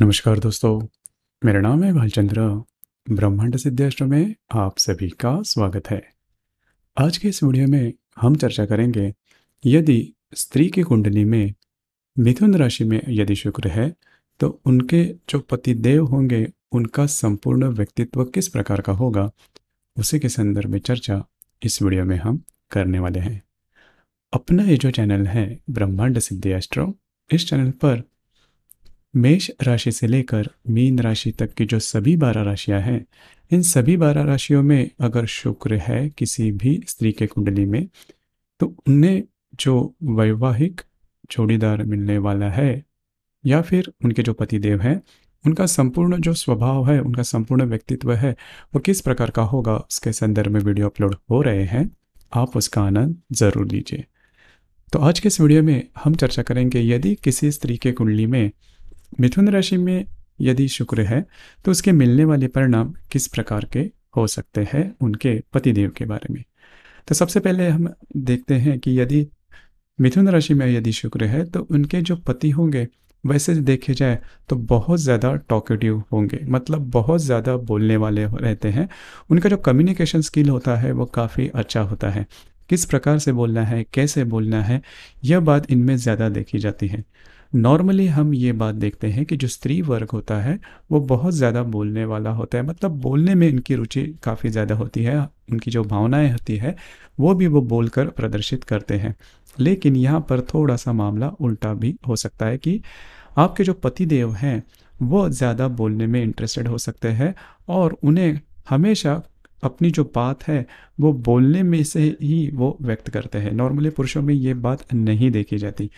नमस्कार दोस्तों मेरा नाम है भालचंद्र ब्रह्मांड आश्रम में आप सभी का स्वागत है आज के इस वीडियो में हम चर्चा करेंगे यदि स्त्री की कुंडली में मिथुन राशि में यदि शुक्र है तो उनके जो पति देव होंगे उनका संपूर्ण व्यक्तित्व किस प्रकार का होगा उसी के संदर्भ में चर्चा इस वीडियो में हम करने वाले हैं अपना ये जो चैनल है ब्रह्मांड सिद्धि एस्ट्रो इस चैनल पर मेष राशि से लेकर मीन राशि तक की जो सभी बारह राशियां हैं इन सभी बारह राशियों में अगर शुक्र है किसी भी स्त्री के कुंडली में तो उन्हें जो वैवाहिक जोड़ीदार मिलने वाला है या फिर उनके जो पतिदेव हैं उनका संपूर्ण जो स्वभाव है उनका संपूर्ण व्यक्तित्व है वो किस प्रकार का होगा उसके संदर्भ में वीडियो अपलोड हो रहे हैं आप उसका आनंद ज़रूर लीजिए तो आज के इस वीडियो में हम चर्चा करेंगे यदि किसी स्त्री के कुंडली में मिथुन राशि में यदि शुक्र है तो उसके मिलने वाले परिणाम किस प्रकार के हो सकते हैं उनके पतिदेव के बारे में तो सबसे पहले हम देखते हैं कि यदि मिथुन राशि में यदि शुक्र है तो उनके जो पति होंगे वैसे देखे जाए तो बहुत ज़्यादा टॉकेटिव होंगे मतलब बहुत ज़्यादा बोलने वाले रहते हैं उनका जो कम्युनिकेशन स्किल होता है वो काफ़ी अच्छा होता है किस प्रकार से बोलना है कैसे बोलना है यह बात इनमें ज़्यादा देखी जाती है नॉर्मली हम ये बात देखते हैं कि जो स्त्री वर्ग होता है वो बहुत ज़्यादा बोलने वाला होता है मतलब बोलने में इनकी रुचि काफ़ी ज़्यादा होती है उनकी जो भावनाएं होती है वो भी वो बोलकर प्रदर्शित करते हैं लेकिन यहाँ पर थोड़ा सा मामला उल्टा भी हो सकता है कि आपके जो पति देव हैं वो ज़्यादा बोलने में इंटरेस्टेड हो सकते हैं और उन्हें हमेशा अपनी जो बात है वो बोलने में से ही वो व्यक्त करते हैं नॉर्मली पुरुषों में ये बात नहीं देखी जाती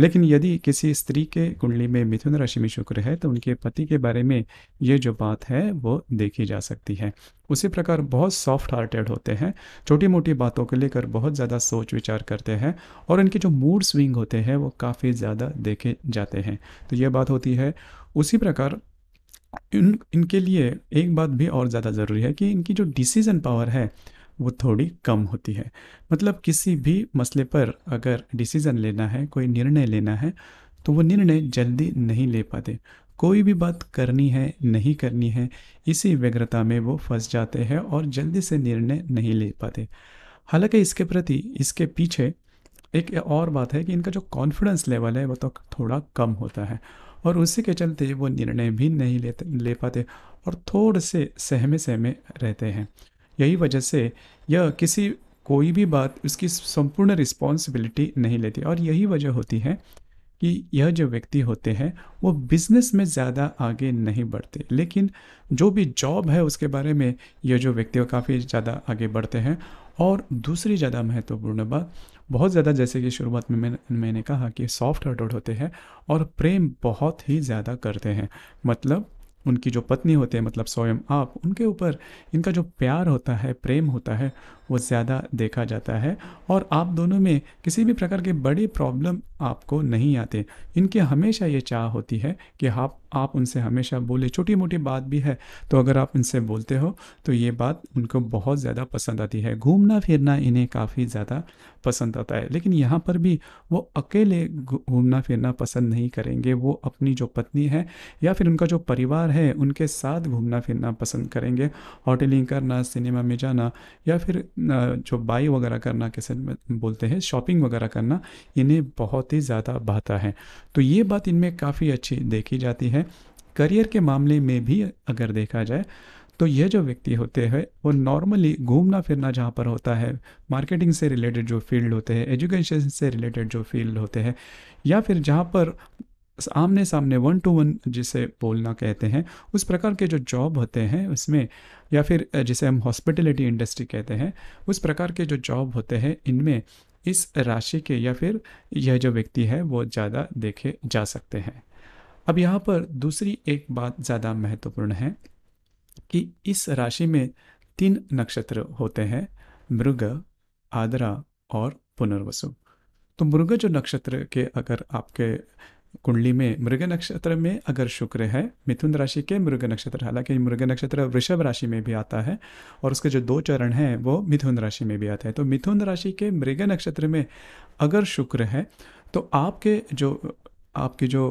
लेकिन यदि किसी स्त्री के कुंडली में मिथुन राशि में शुक्र है तो उनके पति के बारे में ये जो बात है वो देखी जा सकती है उसी प्रकार बहुत सॉफ्ट हार्टेड होते हैं छोटी मोटी बातों को लेकर बहुत ज़्यादा सोच विचार करते हैं और इनके जो मूड स्विंग होते हैं वो काफ़ी ज़्यादा देखे जाते हैं तो ये बात होती है उसी प्रकार इन इनके लिए एक बात भी और ज़्यादा ज़रूरी है कि इनकी जो डिसीज़न पावर है वो थोड़ी कम होती है मतलब किसी भी मसले पर अगर डिसीज़न लेना है कोई निर्णय लेना है तो वो निर्णय जल्दी नहीं ले पाते कोई भी बात करनी है नहीं करनी है इसी व्यग्रता में वो फंस जाते हैं और जल्दी से निर्णय नहीं ले पाते हालांकि इसके प्रति इसके पीछे एक और बात है कि इनका जो कॉन्फिडेंस लेवल है वो तो थोड़ा कम होता है और उसी के चलते वो निर्णय भी नहीं लेते ले पाते और थोड़े से सहमे सहमे रहते हैं यही वजह से यह किसी कोई भी बात उसकी संपूर्ण रिस्पॉन्सिबिलिटी नहीं लेती और यही वजह होती है कि यह जो व्यक्ति होते हैं वो बिज़नेस में ज़्यादा आगे नहीं बढ़ते लेकिन जो भी जॉब है उसके बारे में यह जो व्यक्ति काफ़ी ज़्यादा आगे बढ़ते हैं और दूसरी ज़्यादा महत्वपूर्ण बात बहुत ज़्यादा जैसे कि शुरुआत में मैं, मैंने कहा कि सॉफ्ट हार्टेड होते हैं और प्रेम बहुत ही ज़्यादा करते हैं मतलब उनकी जो पत्नी होती है मतलब स्वयं आप उनके ऊपर इनका जो प्यार होता है प्रेम होता है वो ज़्यादा देखा जाता है और आप दोनों में किसी भी प्रकार के बड़े प्रॉब्लम आपको नहीं आते इनके हमेशा ये चाह होती है कि आप आप उनसे हमेशा बोले छोटी मोटी बात भी है तो अगर आप उनसे बोलते हो तो ये बात उनको बहुत ज़्यादा पसंद आती है घूमना फिरना इन्हें काफ़ी ज़्यादा पसंद आता है लेकिन यहाँ पर भी वो अकेले घूमना फिरना पसंद नहीं करेंगे वो अपनी जो पत्नी है या फिर उनका जो परिवार है उनके साथ घूमना फिरना पसंद करेंगे होटलिंग करना सिनेमा में जाना या फिर जो बाई वगैरह करना कैसे बोलते हैं शॉपिंग वगैरह करना इन्हें बहुत ही ज़्यादा भाता है तो ये बात इनमें काफ़ी अच्छी देखी जाती है करियर के मामले में भी अगर देखा जाए तो यह जो व्यक्ति होते हैं वो नॉर्मली घूमना फिरना जहाँ पर होता है मार्केटिंग से रिलेटेड जो फील्ड होते हैं एजुकेशन से रिलेटेड जो फील्ड होते हैं या फिर जहाँ पर आमने सामने वन टू वन जिसे बोलना कहते हैं उस प्रकार के जो जॉब होते हैं उसमें या फिर जिसे हम हॉस्पिटलिटी इंडस्ट्री कहते हैं उस प्रकार के जो जॉब होते हैं इनमें इस राशि के या फिर यह जो व्यक्ति है वो ज़्यादा देखे जा सकते हैं अब यहाँ पर दूसरी एक बात ज़्यादा महत्वपूर्ण है कि इस राशि में तीन नक्षत्र होते हैं मृग आदरा और पुनर्वसु तो मृग जो नक्षत्र के अगर आपके कुंडली में मृग नक्षत्र में अगर शुक्र है मिथुन राशि के मृग नक्षत्र हालांकि मृग नक्षत्र वृषभ राशि में भी आता है और उसके जो दो चरण हैं वो मिथुन राशि में भी आता है तो मिथुन राशि के मृग नक्षत्र में अगर शुक्र है तो आपके जो आपके जो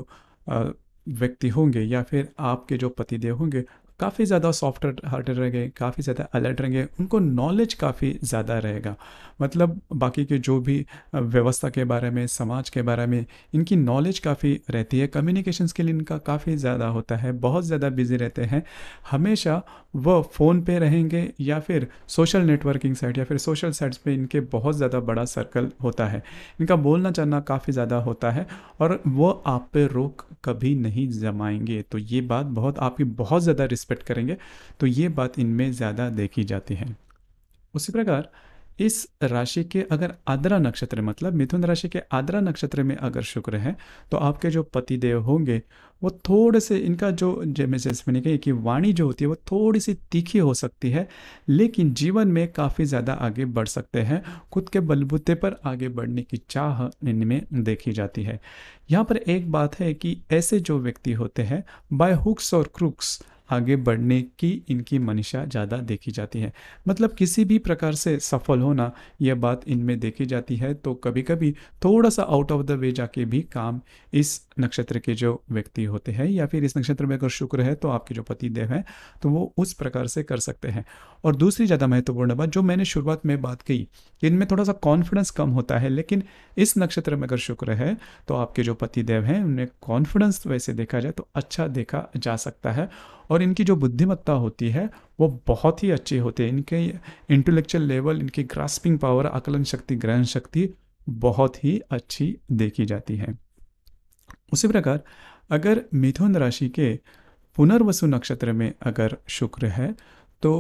व्यक्ति होंगे या फिर आपके जो पतिदेव होंगे काफ़ी ज़्यादा सॉफ्ट हार्टेड रहेंगे काफ़ी ज़्यादा अलर्ट रहेंगे उनको नॉलेज काफ़ी ज़्यादा रहेगा मतलब बाकी के जो भी व्यवस्था के बारे में समाज के बारे में इनकी नॉलेज काफ़ी रहती है कम्युनिकेशन स्किल इनका काफ़ी ज़्यादा होता है बहुत ज़्यादा बिजी रहते हैं हमेशा वह फ़ोन पे रहेंगे या फिर सोशल नेटवर्किंग साइट या फिर सोशल साइट्स पे इनके बहुत ज़्यादा बड़ा सर्कल होता है इनका बोलना चलना काफ़ी ज़्यादा होता है और वह आप पे रोक कभी नहीं जमाएंगे तो ये बात बहुत आपकी बहुत ज़्यादा रिस्पेक्ट करेंगे तो ये बात इनमें ज़्यादा देखी जाती है उसी प्रकार इस राशि के अगर आद्रा नक्षत्र मतलब मिथुन राशि के आद्रा नक्षत्र में अगर शुक्र है तो आपके जो पति देव होंगे वो थोड़े से इनका जो जैसे जैसे मैंने कही कि वाणी जो होती है वो थोड़ी सी तीखी हो सकती है लेकिन जीवन में काफ़ी ज़्यादा आगे बढ़ सकते हैं खुद के बलबूते पर आगे बढ़ने की चाह इनमें देखी जाती है यहाँ पर एक बात है कि ऐसे जो व्यक्ति होते हैं बाय हुक्स और क्रुक्स आगे बढ़ने की इनकी मनीषा ज़्यादा देखी जाती है मतलब किसी भी प्रकार से सफल होना यह बात इनमें देखी जाती है तो कभी कभी थोड़ा सा आउट ऑफ द वे जाके भी काम इस नक्षत्र के जो व्यक्ति होते हैं या फिर इस नक्षत्र में अगर शुक्र है तो आपके जो पति देव हैं तो वो उस प्रकार से कर सकते हैं और दूसरी ज़्यादा महत्वपूर्ण बात जो मैंने शुरुआत में बात की इनमें थोड़ा सा कॉन्फिडेंस कम होता है लेकिन इस नक्षत्र में अगर शुक्र है तो आपके जो पति देव हैं उनमें कॉन्फिडेंस वैसे देखा जाए तो अच्छा देखा जा सकता है और और इनकी जो बुद्धिमत्ता होती है वो बहुत ही अच्छी होती है इनके इंटेलेक्चुअल लेवल इनकी ग्रास्पिंग पावर आकलन शक्ति ग्रहण शक्ति बहुत ही अच्छी देखी जाती है उसी प्रकार अगर मिथुन राशि के पुनर्वसु नक्षत्र में अगर शुक्र है तो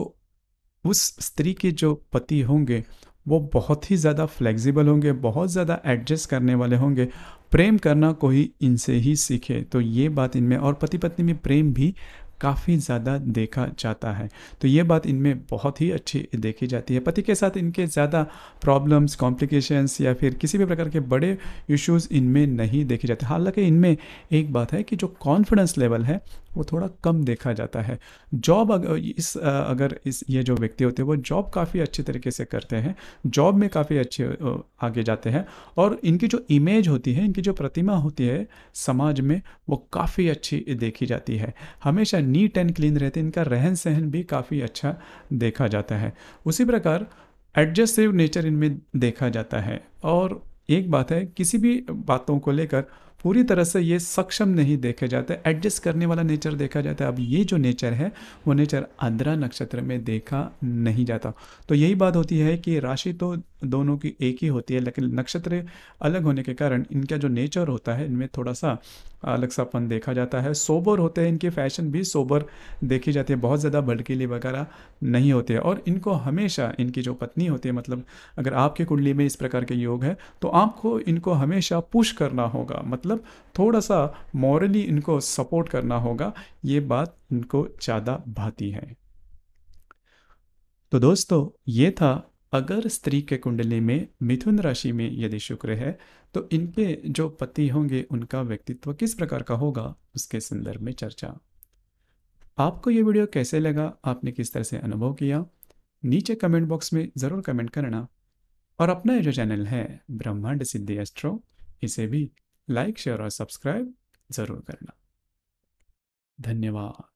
उस स्त्री के जो पति होंगे वो बहुत ही ज़्यादा फ्लेक्सिबल होंगे बहुत ज़्यादा एडजस्ट करने वाले होंगे प्रेम करना कोई इनसे ही सीखे तो ये बात इनमें और पति पत्नी में प्रेम भी काफ़ी ज़्यादा देखा जाता है तो ये बात इनमें बहुत ही अच्छी देखी जाती है पति के साथ इनके ज़्यादा प्रॉब्लम्स कॉम्प्लिकेशंस या फिर किसी भी प्रकार के बड़े इश्यूज़ इनमें नहीं देखे जाते हालांकि इनमें एक बात है कि जो कॉन्फिडेंस लेवल है वो थोड़ा कम देखा जाता है जॉब अगर इस अगर इस ये जो व्यक्ति होते हैं वो जॉब काफ़ी अच्छे तरीके से करते हैं जॉब में काफ़ी अच्छे आगे जाते हैं और इनकी जो इमेज होती है इनकी जो प्रतिमा होती है समाज में वो काफ़ी अच्छी देखी जाती है हमेशा नीट एंड क्लीन रहते हैं इनका रहन सहन भी काफ़ी अच्छा देखा जाता है उसी प्रकार एडजस्टिव नेचर इनमें देखा जाता है और एक बात है किसी भी बातों को लेकर पूरी तरह से ये सक्षम नहीं देखे जाते एडजस्ट करने वाला नेचर देखा जाता है अब ये जो नेचर है वो नेचर आंद्रा नक्षत्र में देखा नहीं जाता तो यही बात होती है कि राशि तो दोनों की एक ही होती है लेकिन नक्षत्र अलग होने के कारण इनका जो नेचर होता है इनमें थोड़ा सा अलग सापन देखा जाता है सोबर होते हैं इनके फैशन भी सोबर देखी जाती है बहुत ज़्यादा भड़कीली वगैरह नहीं होते और इनको हमेशा इनकी जो पत्नी होती है मतलब अगर आपके कुंडली में इस प्रकार के योग है तो आपको इनको हमेशा पुश करना होगा मतलब थोड़ा सा मॉरली इनको सपोर्ट करना होगा ये बात इनको ज़्यादा भाती है तो दोस्तों ये था अगर स्त्री के कुंडली में मिथुन राशि में यदि शुक्र है तो इनके जो पति होंगे उनका व्यक्तित्व किस प्रकार का होगा उसके संदर्भ में चर्चा आपको ये वीडियो कैसे लगा आपने किस तरह से अनुभव किया नीचे कमेंट बॉक्स में ज़रूर कमेंट करना और अपना जो चैनल है ब्रह्मांड सिद्धि एस्ट्रो इसे भी लाइक शेयर और सब्सक्राइब ज़रूर करना धन्यवाद